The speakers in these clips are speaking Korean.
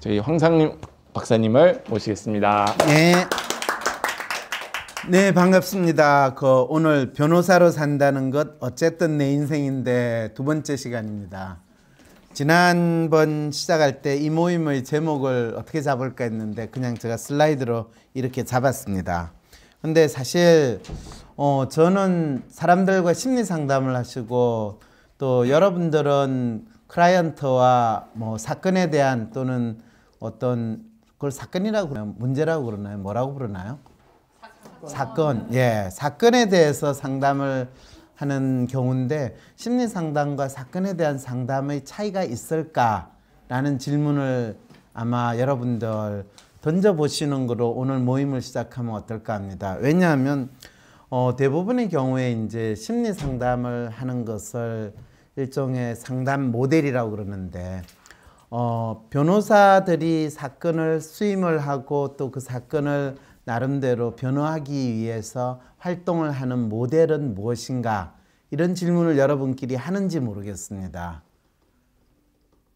저희 황상림 박사님을 모시겠습니다. 네. 네, 반갑습니다. 그 오늘 변호사로 산다는 것 어쨌든 내 인생인데 두 번째 시간입니다. 지난번 시작할 때 이 모임의 제목을 어떻게 잡을까 했는데 그냥 제가 슬라이드로 이렇게 잡았습니다. 근데 사실 어 저는 사람들과 심리 상담을 하시고 또 여러분들은 클라이언트와 뭐 사건에 대한 또는 어떤 그걸 사건이라고 그러나요? 문제라고 그러나요? 뭐라고 그러나요? 사건. 사건. 예, 사건에 대해서 상담을 하는 경우인데 심리 상담과 사건에 대한 상담의 차이가 있을까라는 질문을 아마 여러분들 던져보시는 거로 오늘 모임을 시작하면 어떨까 합니다. 왜냐하면 어, 대부분의 경우에 이제 심리 상담을 하는 것을 일종의 상담 모델이라고 그러는데 어, 변호사들이 사건을 수임을 하고 또 그 사건을 나름대로 변호하기 위해서 활동을 하는 모델은 무엇인가? 이런 질문을 여러분끼리 하는지 모르겠습니다.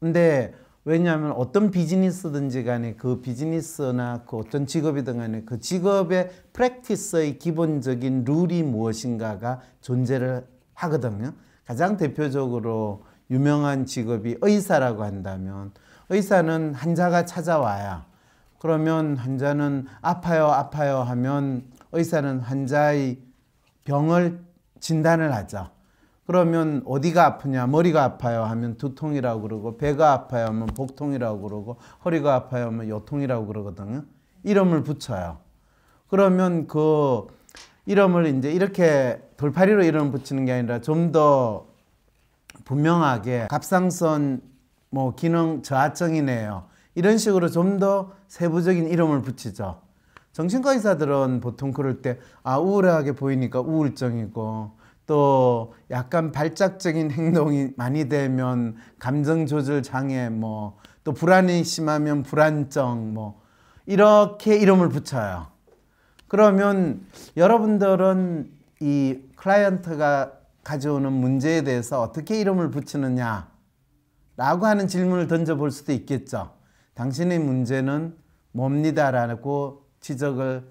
근데 왜냐하면 어떤 비즈니스든지 간에 그 비즈니스나 그 어떤 직업이든 간에 그 직업의 프랙티스의 기본적인 룰이 무엇인가가 존재를 하거든요. 가장 대표적으로 유명한 직업이 의사라고 한다면 의사는 환자가 찾아와야 그러면 환자는 아파요 아파요 하면 의사는 환자의 병을 진단을 하죠. 그러면 어디가 아프냐 머리가 아파요 하면 두통이라고 그러고 배가 아파요 하면 복통이라고 그러고 허리가 아파요 하면 요통이라고 그러거든요. 이름을 붙여요. 그러면 그 이름을 이제 이렇게 돌파리로 이름 붙이는 게 아니라 좀더 분명하게 갑상선 뭐 기능 저하증이네요. 이런 식으로 좀 더 세부적인 이름을 붙이죠. 정신과 의사들은 보통 그럴 때아 우울하게 보이니까 우울증이고 또 약간 발작적인 행동이 많이 되면 감정 조절 장애 뭐 또 불안이 심하면 불안증 뭐 이렇게 이름을 붙여요. 그러면 여러분들은 이 클라이언트가 가져오는 문제에 대해서 어떻게 이름을 붙이느냐 라고 하는 질문을 던져볼 수도 있겠죠. 당신의 문제는 뭡니다 라고 지적을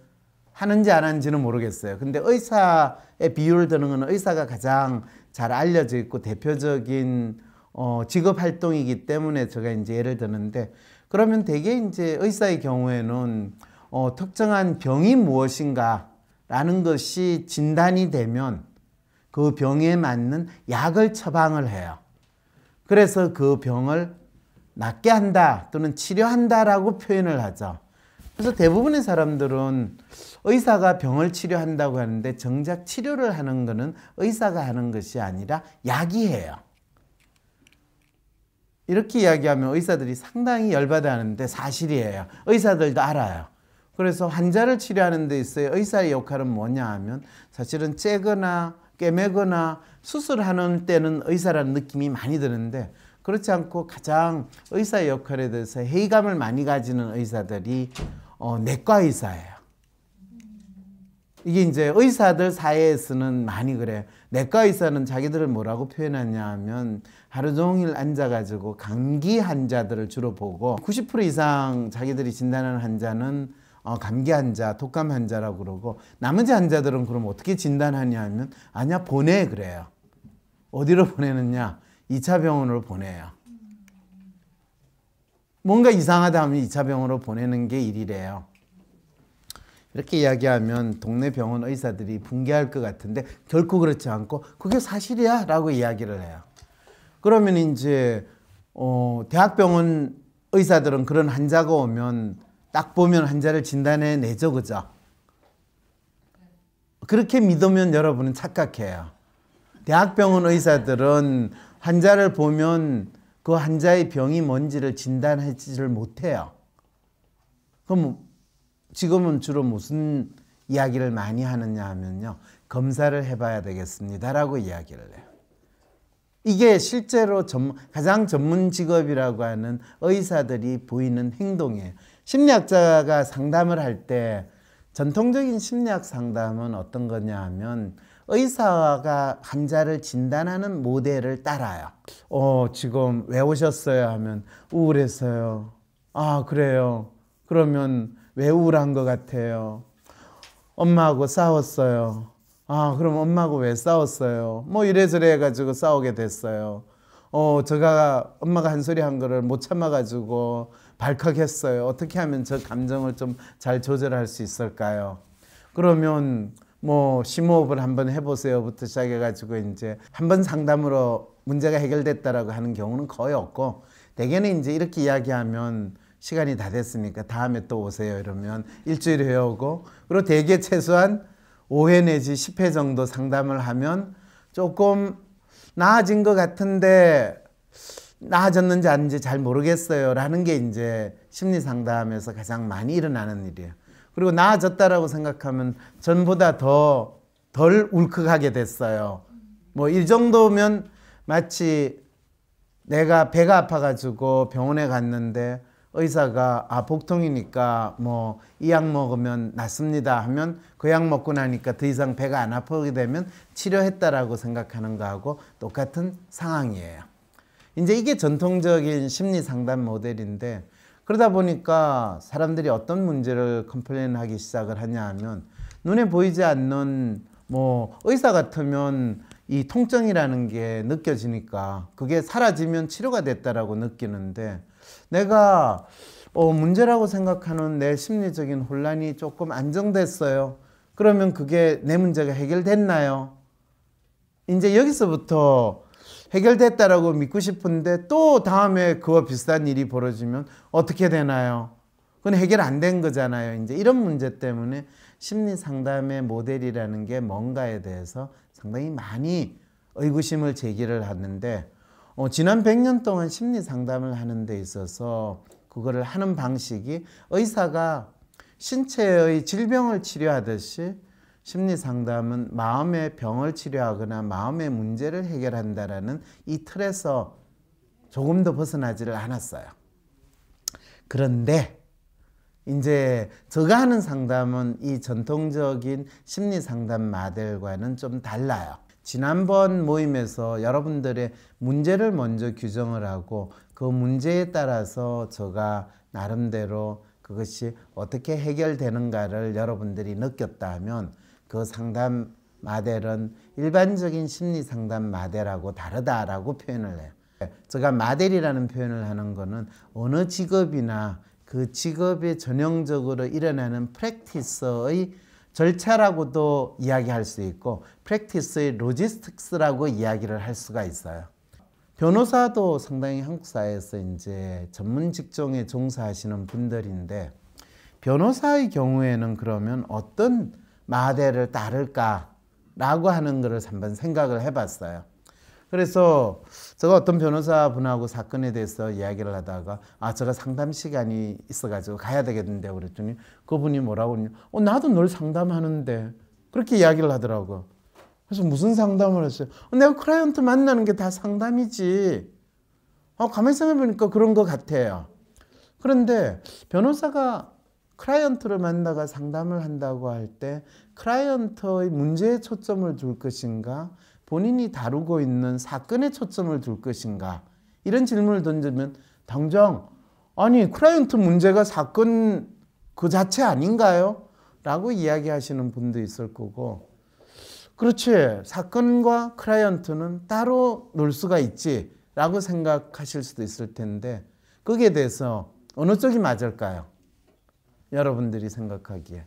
하는지 안 하는지는 모르겠어요. 근데 의사의 비율을 드는 건 의사가 가장 잘 알려져 있고 대표적인 어, 직업 활동이기 때문에 제가 이제 예를 드는데 그러면 대개 이제 의사의 경우에는 어, 특정한 병이 무엇인가 라는 것이 진단이 되면 그 병에 맞는 약을 처방을 해요. 그래서 그 병을 낫게 한다 또는 치료한다라고 표현을 하죠. 그래서 대부분의 사람들은 의사가 병을 치료한다고 하는데 정작 치료를 하는 것은 의사가 하는 것이 아니라 약이 에요 이렇게 이야기하면 의사들이 상당히 열받아 하는데 사실이에요. 의사들도 알아요. 그래서 환자를 치료하는 데있어요 의사의 역할은 뭐냐 하면 사실은 째거나 꿰매거나 수술하는 때는 의사라는 느낌이 많이 드는데 그렇지 않고 가장 의사 역할에 대해서 회의감을 많이 가지는 의사들이 어, 내과 의사예요. 이게 이제 의사들 사회에서는 많이 그래 내과 의사는 자기들을 뭐라고 표현하냐 하면 하루 종일 앉아가지고 감기 환자들을 주로 보고 90% 이상 자기들이 진단하 환자는 어, 감기 환자, 독감 환자라고 그러고 나머지 환자들은 그럼 어떻게 진단하냐 하면 아니야 보내 그래요. 어디로 보내느냐? 2차 병원으로 보내요. 뭔가 이상하다 하면 2차 병원으로 보내는 게 일이래요. 이렇게 이야기하면 동네 병원 의사들이 붕괴할 것 같은데 결코 그렇지 않고 그게 사실이야 라고 이야기를 해요. 그러면 이제 어, 대학병원 의사들은 그런 환자가 오면 딱 보면 환자를 진단해 내죠, 그죠? 그렇게 믿으면 여러분은 착각해요. 대학병원 의사들은 환자를 보면 그 환자의 병이 뭔지를 진단하지를 못해요. 그럼 지금은 주로 무슨 이야기를 많이 하느냐 하면요. 검사를 해봐야 되겠습니다라고 이야기를 해요. 이게 실제로 전, 가장 전문 직업이라고 하는 의사들이 보이는 행동이에요. 심리학자가 상담을 할 때 전통적인 심리학 상담은 어떤 거냐 하면 의사가 환자를 진단하는 모델을 따라요. 어, 지금 왜 오셨어요? 하면 우울했어요. 아, 그래요. 그러면 왜 우울한 것 같아요? 엄마하고 싸웠어요. 아, 그럼 엄마하고 왜 싸웠어요? 뭐 이래저래 해가지고 싸우게 됐어요. 어, 제가 엄마가 한 소리 한 거를 못 참아가지고 발칵했어요. 어떻게 하면 저 감정을 좀 잘 조절할 수 있을까요? 그러면 뭐 심호흡을 한번 해보세요부터 시작해가지고 이제 한번 상담으로 문제가 해결됐다라고 하는 경우는 거의 없고 대개는 이제 이렇게 이야기하면 시간이 다 됐으니까 다음에 또 오세요 이러면 일주일 후에 오고 그리고 대개 최소한 5회 내지 10회 정도 상담을 하면 조금 나아진 것 같은데 나아졌는지 아닌지 잘 모르겠어요. 라는 게 이제 심리 상담에서 가장 많이 일어나는 일이에요. 그리고 나아졌다라고 생각하면 전보다 더 덜 울컥하게 됐어요. 뭐 이 정도면 마치 내가 배가 아파가지고 병원에 갔는데 의사가 아 복통이니까 뭐 이 약 먹으면 낫습니다 하면 그 약 먹고 나니까 더 이상 배가 안 아프게 되면 치료했다라고 생각하는 거하고 똑같은 상황이에요. 이제 이게 전통적인 심리 상담 모델인데 그러다 보니까 사람들이 어떤 문제를 컴플레인하기 시작을 하냐 하면 눈에 보이지 않는 뭐 의사 같으면 이 통증이라는 게 느껴지니까 그게 사라지면 치료가 됐다라고 느끼는데 내가 어 문제라고 생각하는 내 심리적인 혼란이 조금 안정됐어요. 그러면 그게 내 문제가 해결됐나요? 이제 여기서부터 해결됐다라고 믿고 싶은데 또 다음에 그와 비슷한 일이 벌어지면 어떻게 되나요? 그건 해결 안 된 거잖아요. 이제 이런 문제 때문에 심리 상담의 모델이라는 게 뭔가에 대해서 상당히 많이 의구심을 제기를 하는데 어, 지난 100년 동안 심리 상담을 하는 데 있어서 그거를 하는 방식이 의사가 신체의 질병을 치료하듯이 심리 상담은 마음의 병을 치료하거나 마음의 문제를 해결한다라는 이 틀에서 조금 도 벗어나지를 않았어요. 그런데 이제 제가 하는 상담은 이 전통적인 심리 상담 마들과는 좀 달라요. 지난번 모임에서 여러분들의 문제를 먼저 규정을 하고 그 문제에 따라서 제가 나름대로 그것이 어떻게 해결되는가를 여러분들이 느꼈다면 그 상담 마델은 일반적인 심리 상담 마델하고 다르다라고 표현을 해요. 제가 마델이라는 표현을 하는 거는 어느 직업이나 그 직업에 전형적으로 일어나는 프랙티서의 절차라고도 이야기할 수 있고 프랙티스의 로지스틱스라고 이야기를 할 수가 있어요. 변호사도 상당히 한국 사회에서 이제 전문 직종에 종사하시는 분들인데 변호사의 경우에는 그러면 어떤 마대를 따를까라고 하는 것을 한번 생각을 해봤어요. 그래서 제가 어떤 변호사분하고 사건에 대해서 이야기를 하다가 아 제가 상담 시간이 있어가지고 가야 되겠는데 그랬더니 그분이 뭐라고 했냐 어 나도 널 상담하는데 그렇게 이야기를 하더라고 그래서 무슨 상담을 했어요 어, 내가 클라이언트 만나는 게 다 상담이지 어 가만히 생각해보니까 그런 것 같아요 그런데 변호사가 클라이언트를 만나가 상담을 한다고 할 때 클라이언트의 문제에 초점을 둘 것인가 본인이 다루고 있는 사건에 초점을 둘 것인가 이런 질문을 던지면 당장 아니 클라이언트 문제가 사건 그 자체 아닌가요? 라고 이야기하시는 분도 있을 거고 그렇지 사건과 클라이언트는 따로 놀 수가 있지 라고 생각하실 수도 있을 텐데 거기에 대해서 어느 쪽이 맞을까요? 여러분들이 생각하기에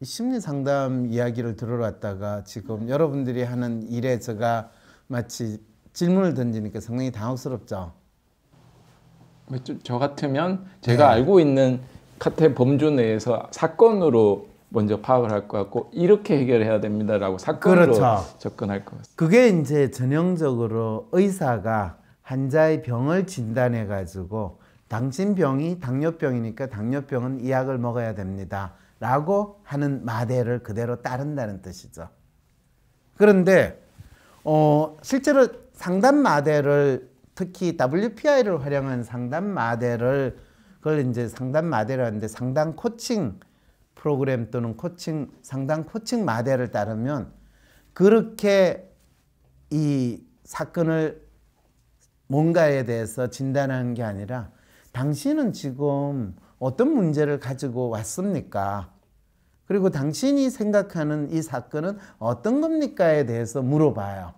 이 심리 상담 이야기를 들으러 왔다가 지금 여러분들이 하는 일에 제가 마치 질문을 던지니까 상당히 당혹스럽죠. 뭐 저 같으면 제가 네. 알고 있는 카테 범주 내에서 사건으로 먼저 파악을 할 것 같고 이렇게 해결해야 됩니다라고 사건으로 그렇죠. 접근할 것 같습니다. 그게 이제 전형적으로 의사가 환자의 병을 진단해 가지고 당신 병이 당뇨병이니까 당뇨병은 이 약을 먹어야 됩니다. 라고 하는 마대를 그대로 따른다는 뜻이죠. 그런데 어, 실제로 상담 마대를 특히 WPI를 활용한 상담 마대를 그걸 이제 상담 마대라는데 상담 코칭 프로그램 또는 코칭 상담 코칭 마대를 따르면 그렇게 이 사건을 뭔가에 대해서 진단하는 게 아니라 당신은 지금 어떤 문제를 가지고 왔습니까? 그리고 당신이 생각하는 이 사건은 어떤 겁니까에 대해서 물어봐요.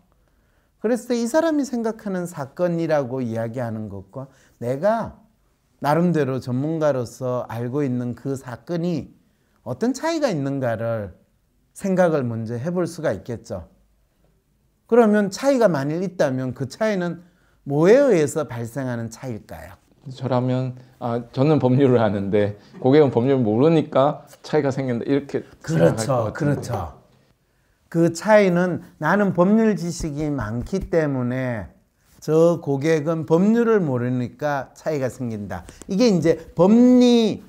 그랬을 때이 사람이 생각하는 사건이라고 이야기하는 것과 내가 나름대로 전문가로서 알고 있는 그 사건이 어떤 차이가 있는가를 생각을 먼저 해볼 수가 있겠죠. 그러면 차이가 만일 있다면 그 차이는 뭐에 의해서 발생하는 차일까요? 저라면 아 저는 법률을 하는데 고객은 법률 모르니까 차이가 생긴다 이렇게 그렇죠 그렇죠 그 차이는 나는 법률 지식이 많기 때문에 저 고객은 법률을 모르니까 차이가 생긴다 이게 이제 법리의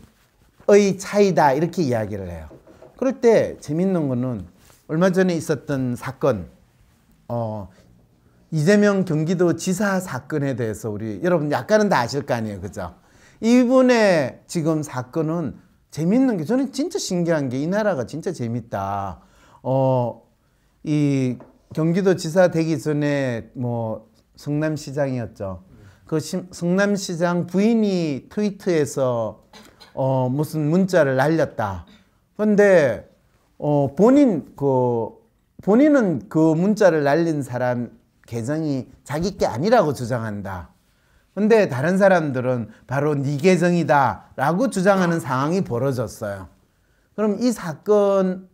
차이다 이렇게 이야기를 해요 그럴 때 재밌는 거는 얼마 전에 있었던 사건 어 이재명 경기도 지사 사건에 대해서 우리 여러분 약간은 다 아실 거 아니에요. 그죠? 이분의 지금 사건은 재밌는 게 저는 진짜 신기한 게 이 나라가 진짜 재밌다. 어, 이 경기도 지사 되기 전에 뭐 성남시장이었죠. 그 성남시장 부인이 트위트에서 어, 무슨 문자를 날렸다. 근데 어, 본인 그 본인은 그 문자를 날린 사람 계정이 자기 게 아니라고 주장한다. 근데 다른 사람들은 바로 네 계정이다 라고 주장하는 상황이 벌어졌어요. 그럼 이 사건은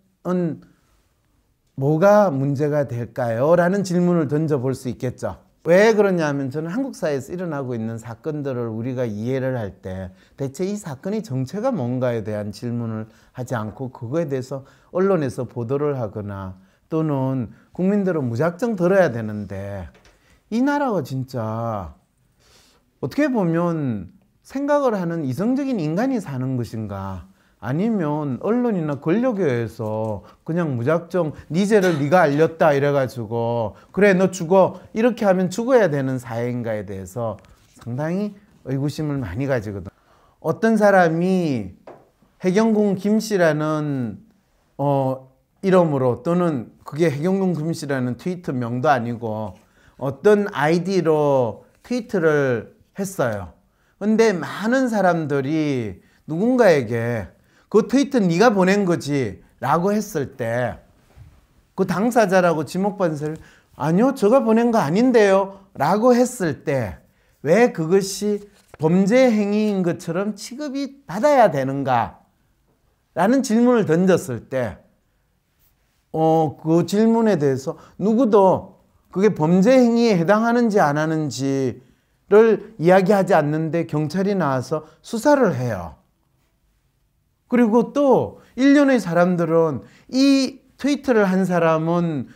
뭐가 문제가 될까요? 라는 질문을 던져볼 수 있겠죠. 왜 그러냐면 저는 한국 사회에서 일어나고 있는 사건들을 우리가 이해를 할 때 대체 이 사건의 정체가 뭔가에 대한 질문을 하지 않고 그거에 대해서 언론에서 보도를 하거나 또는 국민들은 무작정 들어야 되는데 이 나라가 진짜 어떻게 보면 생각을 하는 이성적인 인간이 사는 것인가 아니면 언론이나 권력에 의해서 그냥 무작정 니 죄를 네가 알렸다 이래가지고 그래 너 죽어 이렇게 하면 죽어야 되는 사회인가에 대해서 상당히 의구심을 많이 가지거든 어떤 사람이 해경궁 김씨라는 어 이름으로 또는 그게 해경동 금씨라는 트위터 명도 아니고 어떤 아이디로 트위트를 했어요. 근데 많은 사람들이 누군가에게 그 트위트 네가 보낸 거지 라고 했을 때 그 당사자라고 지목반세를 아니요 제가 보낸 거 아닌데요 라고 했을 때 왜 그것이 범죄 행위인 것처럼 취급이 받아야 되는가 라는 질문을 던졌을 때 어, 그 질문에 대해서 누구도 그게 범죄 행위에 해당하는지 안 하는지를 이야기하지 않는데 경찰이 나와서 수사를 해요. 그리고 또 일련의 사람들은 이 트위트를 한 사람은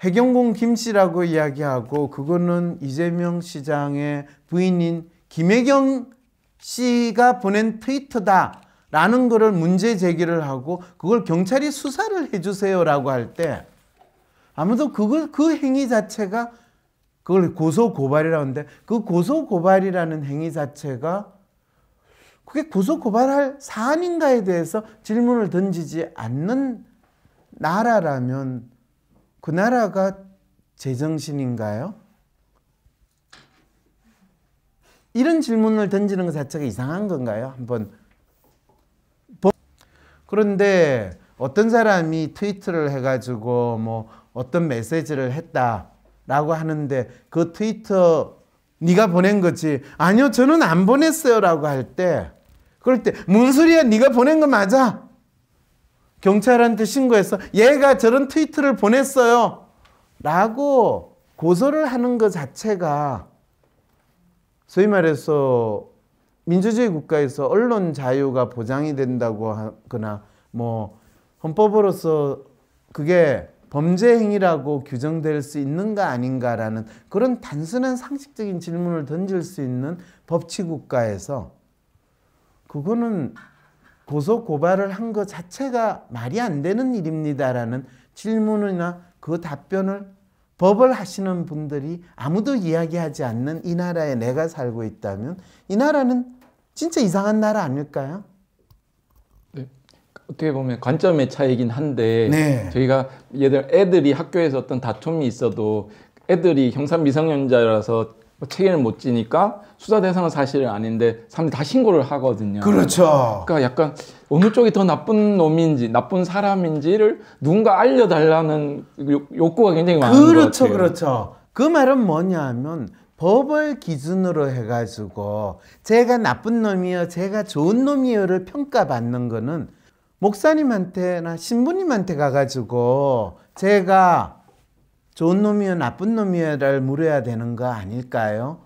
해경공 김 씨라고 이야기하고 그거는 이재명 시장의 부인인 김혜경 씨가 보낸 트위터다. 라는 거를 문제 제기를 하고 그걸 경찰이 수사를 해주세요라고 할 때 아무도 그걸 그 행위 자체가 그걸 고소 고발이라는데그 고소 고발이라는 행위 자체가 그게 고소 고발할 사안인가에 대해서 질문을 던지지 않는 나라라면 그 나라가 제정신인가요? 이런 질문을 던지는 것 자체가 이상한 건가요? 한번 그런데 어떤 사람이 트위트를 해가지고 뭐 어떤 메시지를 했다라고 하는데 그 트위터 네가 보낸 거지 아니요 저는 안 보냈어요라고 할 때 그럴 때뭔 소리야 네가 보낸 거 맞아 경찰한테 신고해서 얘가 저런 트위트를 보냈어요 라고 고소를 하는 것 자체가 소위 말해서 민주주의 국가에서 언론 자유가 보장이 된다고 하거나 뭐 헌법으로서 그게 범죄 행위라고 규정될 수 있는가 아닌가라는 그런 단순한 상식적인 질문을 던질 수 있는 법치 국가에서 그거는 고소 고발을 한 것 자체가 말이 안 되는 일입니다라는 질문이나 그 답변을 법을 하시는 분들이 아무도 이야기하지 않는 이 나라에 내가 살고 있다면 이 나라는 진짜 이상한 나라 아닐까요? 네. 어떻게 보면 관점의 차이긴 한데 네. 저희가 예를 애들이 학교에서 어떤 다툼이 있어도 애들이 형사 미성년자라서 뭐 책임을 못 지니까 수사 대상은 사실 아닌데 사람들이 다 신고를 하거든요. 그렇죠. 그러니까 약간 어느 쪽이 더 나쁜 놈인지 나쁜 사람인지를 누군가 알려달라는 욕구가 굉장히 많은 그렇죠, 것 같아요. 그렇죠. 그렇죠. 그 말은 뭐냐 면 법을 기준으로 해가지고 제가 나쁜 놈이요 제가 좋은 놈이요를 평가받는 거는 목사님한테나 신부님한테 가가지고 제가 좋은 놈이야 나쁜 놈이야를 물어야 되는 거 아닐까요?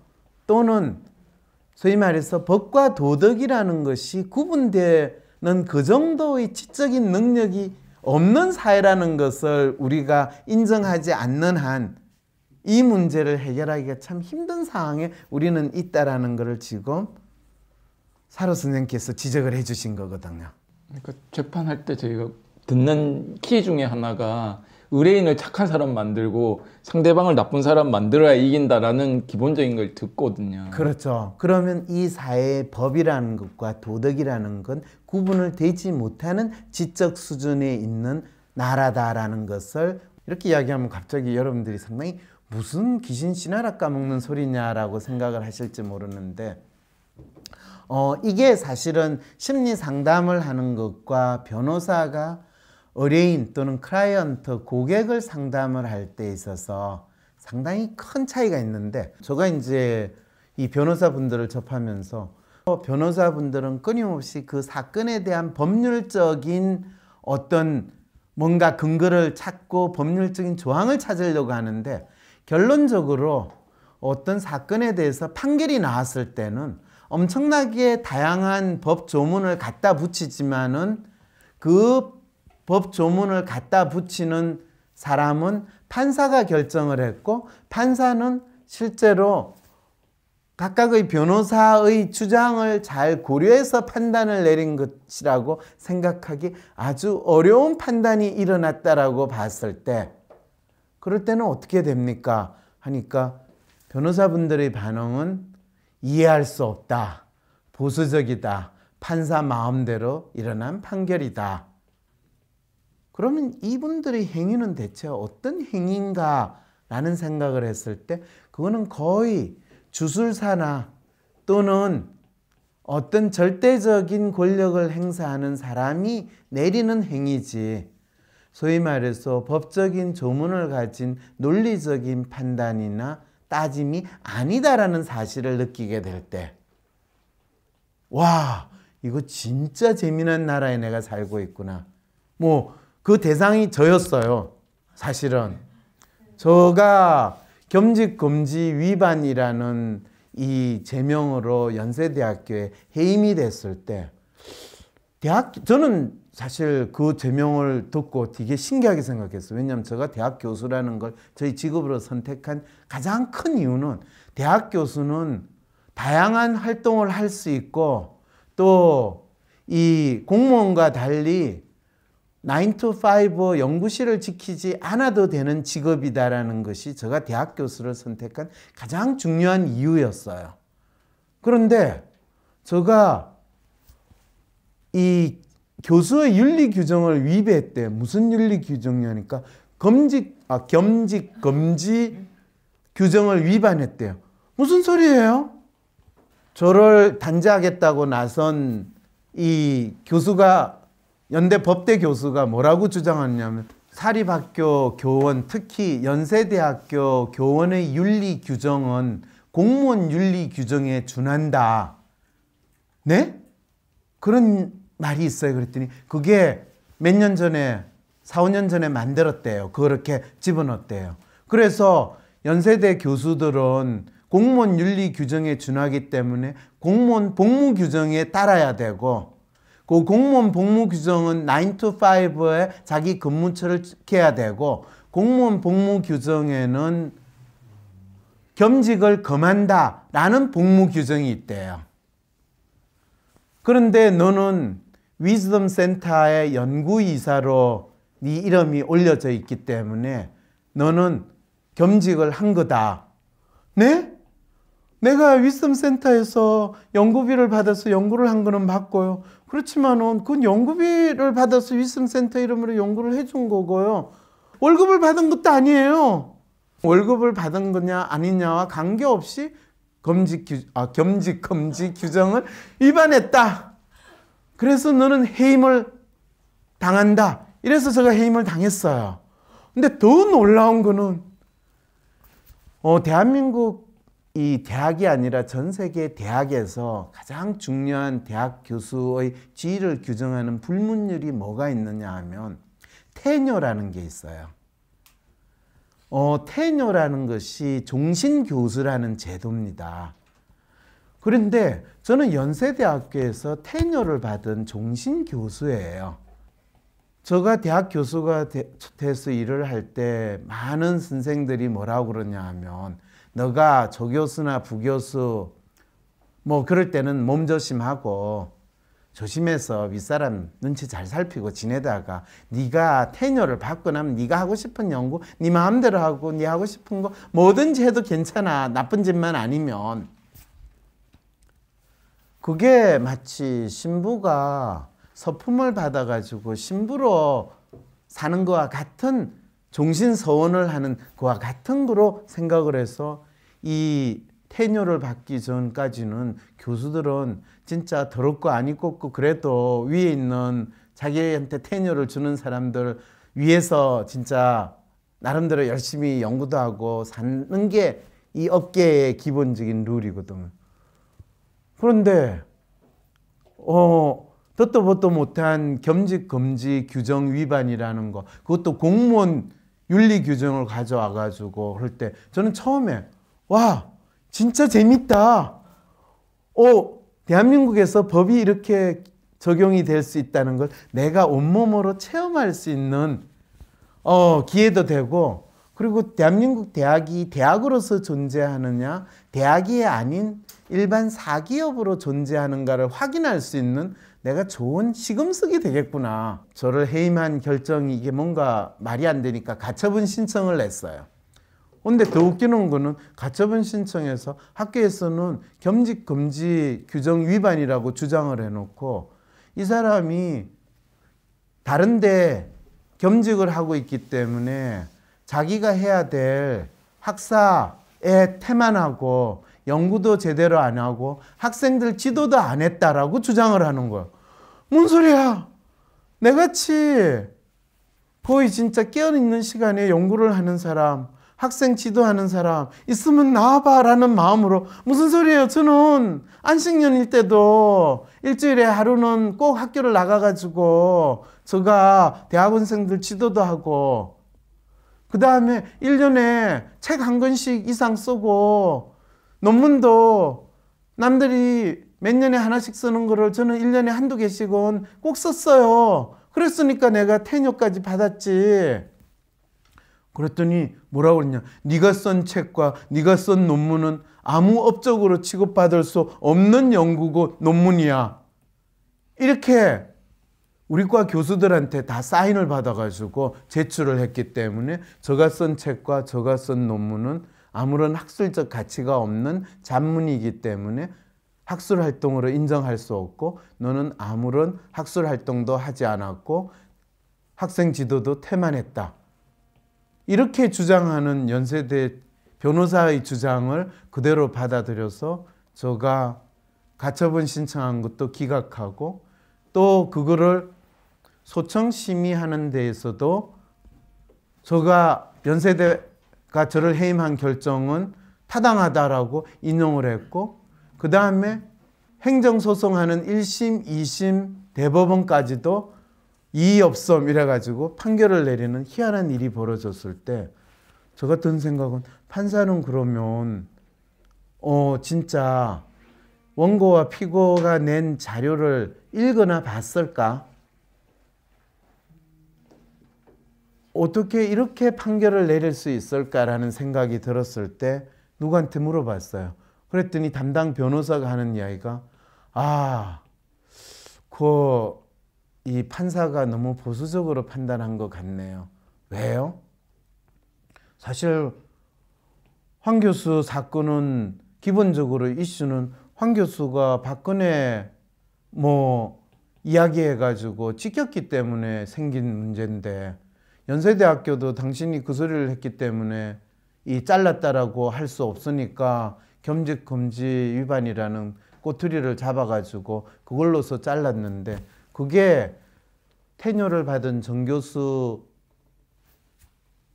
또는 소위 말해서 법과 도덕이라는 것이 구분되는 그 정도의 지적인 능력이 없는 사회라는 것을 우리가 인정하지 않는 한 이 문제를 해결하기가 참 힘든 상황에 우리는 있다라는 것을 지금 사로 선생께서 지적을 해주신 거거든요. 그러니까 재판할 때 저희가 듣는 키 중에 하나가 의뢰인을 착한 사람 만들고 상대방을 나쁜 사람 만들어야 이긴다라는 기본적인 걸 듣거든요. 그렇죠. 그러면 이 사회의 법이라는 것과 도덕이라는 건 구분을 되지 못하는 지적 수준에 있는 나라다라는 것을 이렇게 이야기하면 갑자기 여러분들이 상당히 무슨 귀신 씨나라 까먹는 소리냐라고 생각을 하실지 모르는데 어, 이게 사실은 심리 상담을 하는 것과 변호사가 의뢰인 또는 클라이언트 고객을 상담을 할 때 있어서 상당히 큰 차이가 있는데 제가 이제 이 변호사분들을 접하면서 변호사분들은 끊임없이 그 사건에 대한 법률적인 어떤 뭔가 근거를 찾고 법률적인 조항을 찾으려고 하는데 결론적으로 어떤 사건에 대해서 판결이 나왔을 때는 엄청나게 다양한 법 조문을 갖다 붙이지만은 그법 조문을 갖다 붙이는 사람은 판사가 결정을 했고 판사는 실제로 각각의 변호사의 주장을 잘 고려해서 판단을 내린 것이라고 생각하기 아주 어려운 판단이 일어났다라고 봤을 때 그럴 때는 어떻게 됩니까? 하니까 변호사분들의 반응은 이해할 수 없다. 보수적이다. 판사 마음대로 일어난 판결이다. 그러면 이분들의 행위는 대체 어떤 행위인가라는 생각을 했을 때 그거는 거의 주술사나 또는 어떤 절대적인 권력을 행사하는 사람이 내리는 행위지. 소위 말해서 법적인 조문을 가진 논리적인 판단이나 따짐이 아니다라는 사실을 느끼게 될 때, 와, 이거 진짜 재미난 나라에 내가 살고 있구나. 뭐, 그 대상이 저였어요. 사실은. 저가 겸직금지 위반이라는 이 제명으로 연세대학교에 해임이 됐을 때 대학 저는 사실 그 제명을 듣고 되게 신기하게 생각했어요. 왜냐하면 제가 대학 교수라는 걸 저희 직업으로 선택한 가장 큰 이유는 대학 교수는 다양한 활동을 할 수 있고 또 이 공무원과 달리 9to5 연구실을 지키지 않아도 되는 직업이다라는 것이 제가 대학 교수를 선택한 가장 중요한 이유였어요. 그런데 제가 이 교수의 윤리 규정을 위배했대. 무슨 윤리 규정이냐니까 검직 아 겸직 금지 규정을 위반했대요. 무슨 소리예요? 저를 단죄하겠다고 나선 이 교수가 연대 법대 교수가 뭐라고 주장하냐면 사립학교 교원 특히 연세대학교 교원의 윤리 규정은 공무원 윤리 규정에 준한다. 네? 그런 말이 있어요. 그랬더니 그게 몇 년 전에 4, 5년 전에 만들었대요. 그렇게 집어넣었대요. 그래서 연세대 교수들은 공무원 윤리 규정에 준하기 때문에 공무원 복무 규정에 따라야 되고 그 공무원 복무 규정은 9 to 5에 자기 근무처를 지켜야 되고 공무원 복무 규정에는 겸직을 금한다라는 복무 규정이 있대요. 그런데 너는 위즈덤 센터의 연구이사로 네 이름이 올려져 있기 때문에 너는 겸직을 한 거다. 네? 내가 윗섬센터에서 연구비를 받아서 연구를 한 거는 맞고요. 그렇지만은 그건 연구비를 받아서 윗섬센터 이름으로 연구를 해준 거고요. 월급을 받은 것도 아니에요. 월급을 받은 거냐 아니냐와 관계없이 검직 규, 아, 겸직 금지 규정을 위반했다. 그래서 너는 해임을 당한다. 이래서 제가 해임을 당했어요. 근데 더 놀라운 거는 어, 대한민국 이 대학이 아니라 전 세계 대학에서 가장 중요한 대학 교수의 지위를 규정하는 불문율이 뭐가 있느냐 하면 테뇨라는 게 있어요. 어, 테뇨라는 것이 종신 교수라는 제도입니다. 그런데 저는 연세대학교에서 테뇨를 받은 종신 교수예요. 제가 대학 교수가 돼서 일을 할 때 많은 선생들이 뭐라고 그러냐 하면 너가 조교수나 부교수 뭐 그럴 때는 몸조심하고 조심해서 윗사람 눈치 잘 살피고 지내다가 네가 테녀를 받고 나면 네가 하고 싶은 연구 네 마음대로 하고 네 하고 싶은 거 뭐든지 해도 괜찮아 나쁜 짓만 아니면 그게 마치 신부가 서품을 받아가지고 신부로 사는 거와 같은 종신서원을 하는 그와 같은 거로 생각을 해서 이 테뇨를 받기 전까지는 교수들은 진짜 더럽고 아니꼽고 그래도 위에 있는 자기한테 테뇨를 주는 사람들 위해서 진짜 나름대로 열심히 연구도 하고 사는 게 이 업계의 기본적인 룰이거든. 그런데 어 듣도 보도 못한 겸직 금지 규정 위반이라는 거 그것도 공무원 윤리 규정을 가져와 가지고 그럴 때 저는 처음에 와 진짜 재밌다. 어 대한민국에서 법이 이렇게 적용이 될 수 있다는 걸 내가 온몸으로 체험할 수 있는 어, 기회도 되고 그리고 대한민국 대학이 대학으로서 존재하느냐 대학이 아닌 일반 사기업으로 존재하는가를 확인할 수 있는 내가 좋은 시금석이 되겠구나. 저를 해임한 결정이 이게 뭔가 말이 안 되니까 가처분 신청을 냈어요. 근데 더 웃기는 거는 가처분 신청에서 학교에서는 겸직 금지 규정 위반이라고 주장을 해놓고 이 사람이 다른데 겸직을 하고 있기 때문에 자기가 해야 될 학사에 태만하고 연구도 제대로 안 하고 학생들 지도도 안 했다라고 주장을 하는 거예요. 뭔 소리야? 내같이 거의 진짜 깨어있는 시간에 연구를 하는 사람, 학생 지도하는 사람 있으면 나와봐라는 마음으로 무슨 소리예요? 저는 안식년일 때도 일주일에 하루는 꼭 학교를 나가가지고 제가 대학원생들 지도도 하고 그 다음에 1년에 책 한 권씩 이상 쓰고 논문도 남들이 몇 년에 하나씩 쓰는 거를 저는 1년에 한두 개씩은 꼭 썼어요. 그랬으니까 내가 t e 까지 받았지. 그랬더니 뭐라고 그랬냐. 네가 쓴 책과 네가 쓴 논문은 아무 업적으로 취급받을 수 없는 연구고 논문이야. 이렇게 우리과 교수들한테 다 사인을 받아가지고 제출을 했기 때문에 저가 쓴 책과 저가 쓴 논문은 아무런 학술적 가치가 없는 잡문이기 때문에 학술 활동으로 인정할 수 없고 너는 아무런 학술 활동도 하지 않았고 학생 지도도 태만했다. 이렇게 주장하는 연세대 변호사의 주장을 그대로 받아들여서 저가 가처분 신청한 것도 기각하고 또 그거를 소청 심의하는 데에서도 저가 연세대 가 그러니까 저를 해임한 결정은 타당하다라고 인용을 했고 그 다음에 행정소송하는 1심, 2심, 대법원까지도 이의없음 이래가지고 판결을 내리는 희한한 일이 벌어졌을 때 저 같은 생각은 판사는 그러면 어 진짜 원고와 피고가 낸 자료를 읽거나 봤을까? 어떻게 이렇게 판결을 내릴 수 있을까라는 생각이 들었을 때 누구한테 물어봤어요. 그랬더니 담당 변호사가 하는 이야기가 아, 그 이 판사가 너무 보수적으로 판단한 것 같네요. 왜요? 사실 황 교수 사건은 기본적으로 이슈는 황 교수가 박근혜 뭐 이야기해가지고 찍혔기 때문에 생긴 문제인데 연세대학교도 당신이 그 소리를 했기 때문에 이 잘랐다라고 할 수 없으니까 겸직 금지 위반이라는 꼬투리를 잡아가지고 그걸로서 잘랐는데 그게 테뇨를 받은 정교수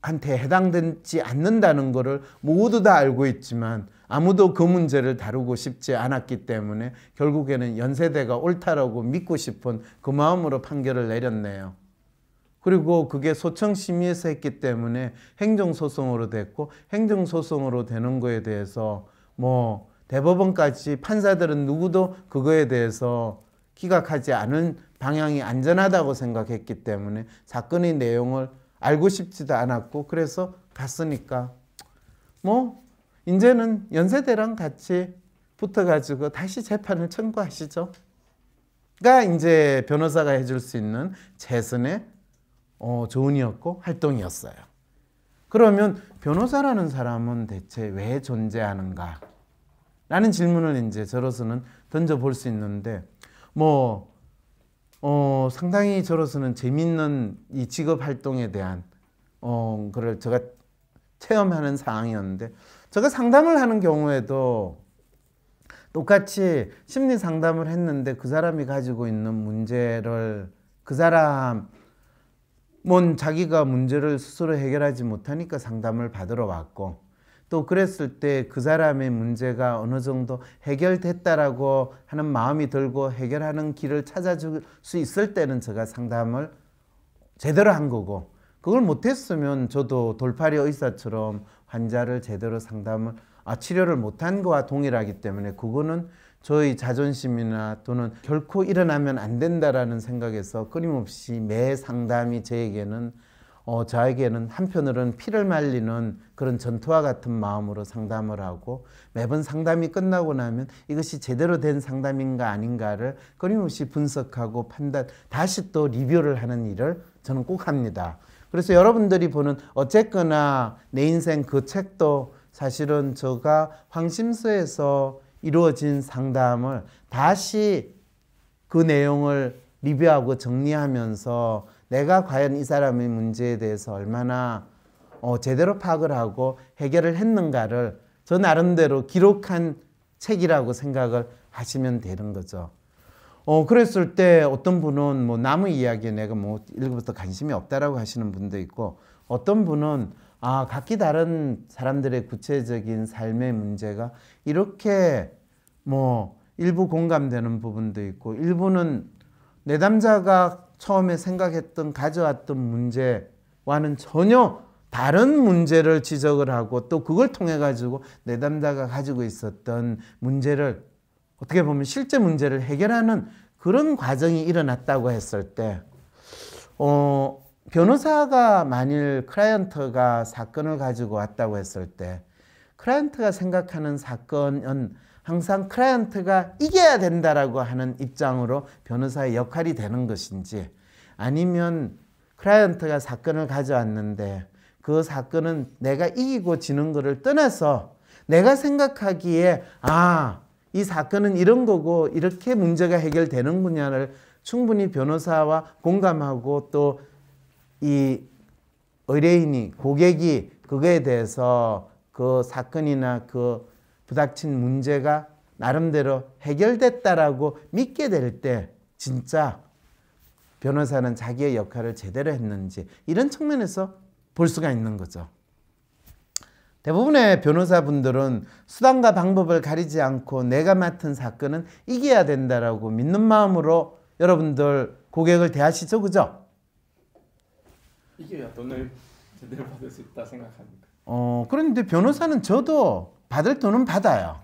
한테 해당되지 않는다는 것을 모두 다 알고 있지만 아무도 그 문제를 다루고 싶지 않았기 때문에 결국에는 연세대가 옳다라고 믿고 싶은 그 마음으로 판결을 내렸네요. 그리고 그게 소청심의에서 했기 때문에 행정소송으로 됐고 행정소송으로 되는 거에 대해서 뭐 대법원까지 판사들은 누구도 그거에 대해서 기각하지 않은 방향이 안전하다고 생각했기 때문에 사건의 내용을 알고 싶지도 않았고 그래서 갔으니까 뭐 이제는 연세대랑 같이 붙어가지고 다시 재판을 청구하시죠. 가 이제 변호사가 해줄 수 있는 최선의 어, 조언이었고 활동이었어요. 그러면 변호사라는 사람은 대체 왜 존재하는가? 라는 질문을 이제 저로서는 던져볼 수 있는데, 뭐, 어, 상당히 저로서는 재밌는 이 직업 활동에 대한, 어, 그걸 제가 체험하는 상황이었는데, 제가 상담을 하는 경우에도 똑같이 심리 상담을 했는데 그 사람이 가지고 있는 문제를 그 사람 뭔 자기가 문제를 스스로 해결하지 못하니까 상담을 받으러 왔고 또 그랬을 때 그 사람의 문제가 어느 정도 해결됐다라고 하는 마음이 들고 해결하는 길을 찾아줄 수 있을 때는 제가 상담을 제대로 한 거고 그걸 못했으면 저도 돌팔이 의사처럼 환자를 제대로 상담을 아, 치료를 못한 거와 동일하기 때문에 그거는 저의 자존심이나 또는 결코 일어나면 안 된다라는 생각에서 끊임없이 매 상담이 저에게는 어, 저에게는 한편으로는 피를 말리는 그런 전투와 같은 마음으로 상담을 하고 매번 상담이 끝나고 나면 이것이 제대로 된 상담인가 아닌가를 끊임없이 분석하고 판단, 다시 또 리뷰를 하는 일을 저는 꼭 합니다. 그래서 여러분들이 보는 어쨌거나 내 인생 그 책도 사실은 제가 황심소에서 이루어진 상담을 다시 그 내용을 리뷰하고 정리하면서 내가 과연 이 사람의 문제에 대해서 얼마나 어, 제대로 파악을 하고 해결을 했는가를 저 나름대로 기록한 책이라고 생각을 하시면 되는 거죠. 어, 그랬을 때 어떤 분은 뭐 나무 이야기에 내가 뭐 일부터 관심이 없다라고 하시는 분도 있고 어떤 분은 아, 각기 다른 사람들의 구체적인 삶의 문제가 이렇게 뭐 일부 공감되는 부분도 있고 일부는 내담자가 처음에 생각했던 가져왔던 문제와는 전혀 다른 문제를 지적을 하고 또 그걸 통해 가지고 내담자가 가지고 있었던 문제를 어떻게 보면 실제 문제를 해결하는 그런 과정이 일어났다고 했을 때, 어, 변호사가 만일 클라이언트가 사건을 가지고 왔다고 했을 때 클라이언트가 생각하는 사건은 항상 클라이언트가 이겨야 된다라고 하는 입장으로 변호사의 역할이 되는 것인지 아니면 클라이언트가 사건을 가져왔는데 그 사건은 내가 이기고 지는 것을 떠나서 내가 생각하기에 아, 이 사건은 이런 거고 이렇게 문제가 해결되는분야를 충분히 변호사와 공감하고 또이 의뢰인이 고객이 그거에 대해서 그 사건이나 그 부닥친 문제가 나름대로 해결됐다라고 믿게 될 때 진짜 변호사는 자기의 역할을 제대로 했는지 이런 측면에서 볼 수가 있는 거죠. 대부분의 변호사분들은 수단과 방법을 가리지 않고 내가 맡은 사건은 이겨야 된다라고 믿는 마음으로 여러분들 고객을 대하시죠. 그죠? 이겨야 돈을 제대로 받을 수 있다 생각합니까? 어 그런데 변호사는 저도 받을 돈은 받아요.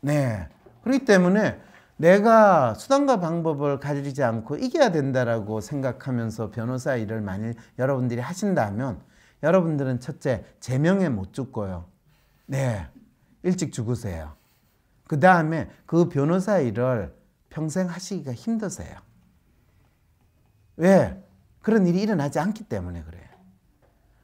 네. 그렇기 때문에 내가 수단과 방법을 가리지 않고 이겨야 된다라고 생각하면서 변호사 일을 만일 여러분들이 하신다면 여러분들은 첫째 제명에 못 죽고요. 네. 일찍 죽으세요. 그 다음에 그 변호사 일을 평생 하시기가 힘드세요. 왜? 그런 일이 일어나지 않기 때문에 그래요.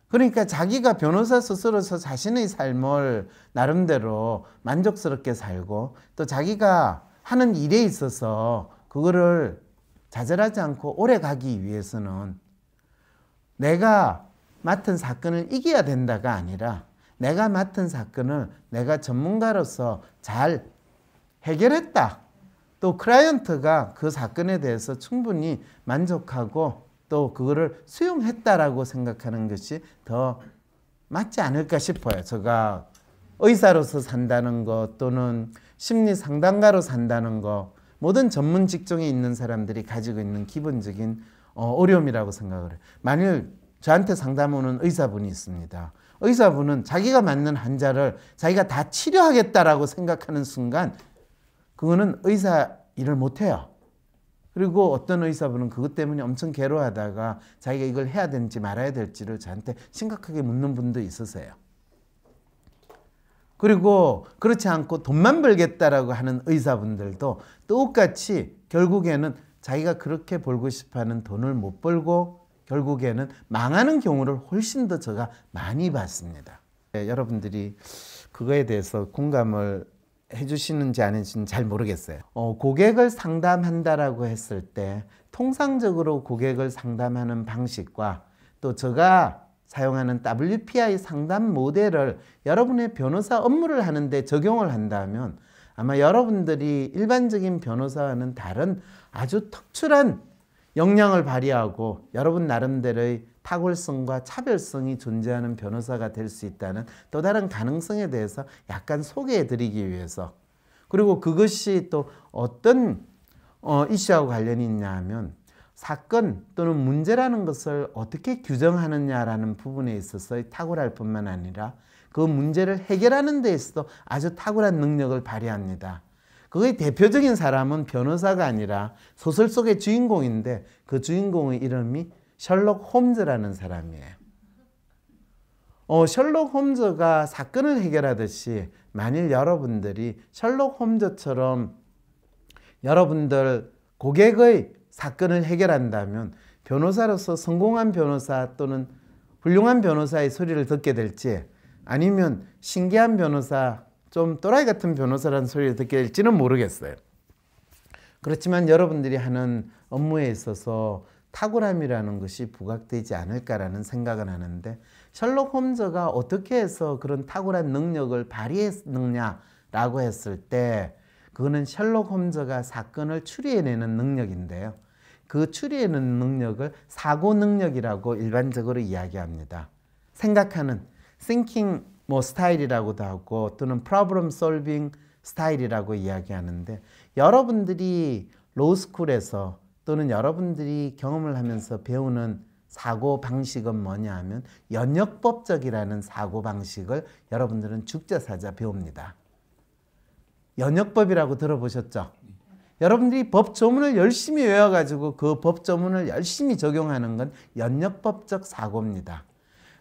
그러니까 자기가 변호사 스스로서 자신의 삶을 나름대로 만족스럽게 살고 또 자기가 하는 일에 있어서 그거를 좌절하지 않고 오래 가기 위해서는 내가 맡은 사건을 이겨야 된다가 아니라 내가 맡은 사건을 내가 전문가로서 잘 해결했다. 또 클라이언트가 그 사건에 대해서 충분히 만족하고 또 그거를 수용했다라고 생각하는 것이 더 맞지 않을까 싶어요. 제가 의사로서 산다는 것 또는 심리 상담가로 산다는 것 모든 전문 직종에 있는 사람들이 가지고 있는 기본적인 어, 어려움이라고 생각을 해요. 만일 저한테 상담 오는 의사분이 있습니다. 의사분은 자기가 맞는 환자를 자기가 다 치료하겠다라고 생각하는 순간 그거는 의사 일을 못해요. 그리고 어떤 의사분은 그것 때문에 엄청 괴로워하다가 자기가 이걸 해야 되는지 말아야 될지를 저한테 심각하게 묻는 분도 있으세요. 그리고 그렇지 않고 돈만 벌겠다라고 하는 의사분들도 똑같이 결국에는 자기가 그렇게 벌고 싶어하는 돈을 못 벌고 결국에는 망하는 경우를 훨씬 더 제가 많이 봤습니다. 네, 여러분들이 그거에 대해서 공감을 해주시는지 아닌지는 잘 모르겠어요. 어, 고객을 상담한다라고 했을 때 통상적으로 고객을 상담하는 방식과 또 제가 사용하는 WPI 상담 모델을 여러분의 변호사 업무를 하는데 적용을 한다면 아마 여러분들이 일반적인 변호사와는 다른 아주 특출한 역량을 발휘하고 여러분 나름대로의 탁월성과 차별성이 존재하는 변호사가 될 수 있다는 또 다른 가능성에 대해서 약간 소개해 드리기 위해서 그리고 그것이 또 어떤 어, 이슈하고 관련이 있냐 하면 사건 또는 문제라는 것을 어떻게 규정하느냐라는 부분에 있어서 탁월할 뿐만 아니라 그 문제를 해결하는 데에서도 아주 탁월한 능력을 발휘합니다. 그의 대표적인 사람은 변호사가 아니라 소설 속의 주인공인데 그 주인공의 이름이 셜록 홈즈라는 사람이에요. 어, 셜록 홈즈가 사건을 해결하듯이 만일 여러분들이 셜록 홈즈처럼 여러분들 고객의 사건을 해결한다면 변호사로서 성공한 변호사 또는 훌륭한 변호사의 소리를 듣게 될지 아니면 신기한 변호사 좀 또라이 같은 변호사라는 소리를 듣게 될지는 모르겠어요. 그렇지만 여러분들이 하는 업무에 있어서 탁월함이라는 것이 부각되지 않을까라는 생각을 하는데 셜록 홈즈가 어떻게 해서 그런 탁월한 능력을 발휘했느냐라고 했을 때 그거는 셜록 홈즈가 사건을 추리해내는 능력인데요. 그 추리해내는 능력을 사고 능력이라고 일반적으로 이야기합니다. 생각하는 thinking 뭐 스타일이라고도 하고 또는 problem solving 스타일이라고 이야기하는데 여러분들이 로스쿨에서 또는 여러분들이 경험을 하면서 배우는 사고 방식은 뭐냐 하면 연역법적이라는 사고 방식을 여러분들은 죽자사자 배웁니다. 연역법이라고 들어보셨죠? 여러분들이 법조문을 열심히 외워가지고 그 법조문을 열심히 적용하는 건 연역법적 사고입니다.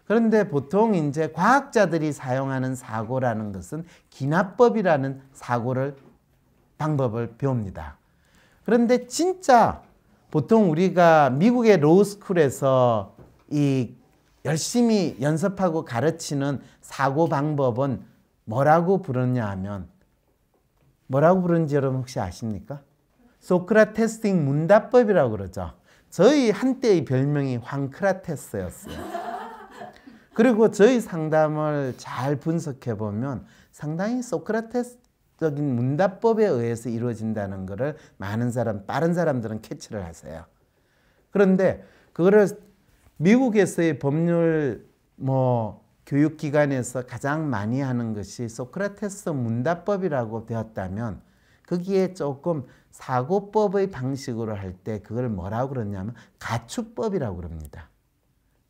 그런데 보통 이제 과학자들이 사용하는 사고라는 것은 기납법이라는 사고를 방법을 배웁니다. 그런데 진짜 보통 우리가 미국의 로우스쿨에서 이 열심히 연습하고 가르치는 사고 방법은 뭐라고 부르냐 하면 뭐라고 부르는지 여러분 혹시 아십니까? 소크라테스틱 문답법이라고 그러죠. 저희 한때의 별명이 황크라테스였어요. 그리고 저희 상담을 잘 분석해 보면 상당히 소크라테스 적인 문답법에 의해서 이루어진다는 것을 많은 사람, 빠른 사람들은 캐치를 하세요. 그런데 그거를 미국에서의 법률 뭐 교육기관에서 가장 많이 하는 것이 소크라테스 문답법이라고 되었다면 거기에 조금 사고법의 방식으로 할 때 그걸 뭐라고 그러냐면 가축법이라고 그럽니다.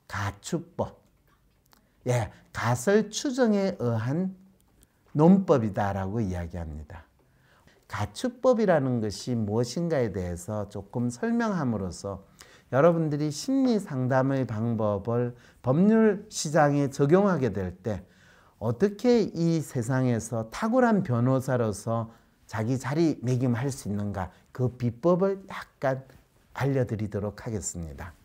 가축법. 예, 가설 추정에 의한 논법이다라고 이야기합니다. 가축법이라는 것이 무엇인가에 대해서 조금 설명함으로써 여러분들이 심리 상담의 방법을 법률 시장에 적용하게 될 때 어떻게 이 세상에서 탁월한 변호사로서 자기 자리 매김할 수 있는가 그 비법을 약간 알려드리도록 하겠습니다.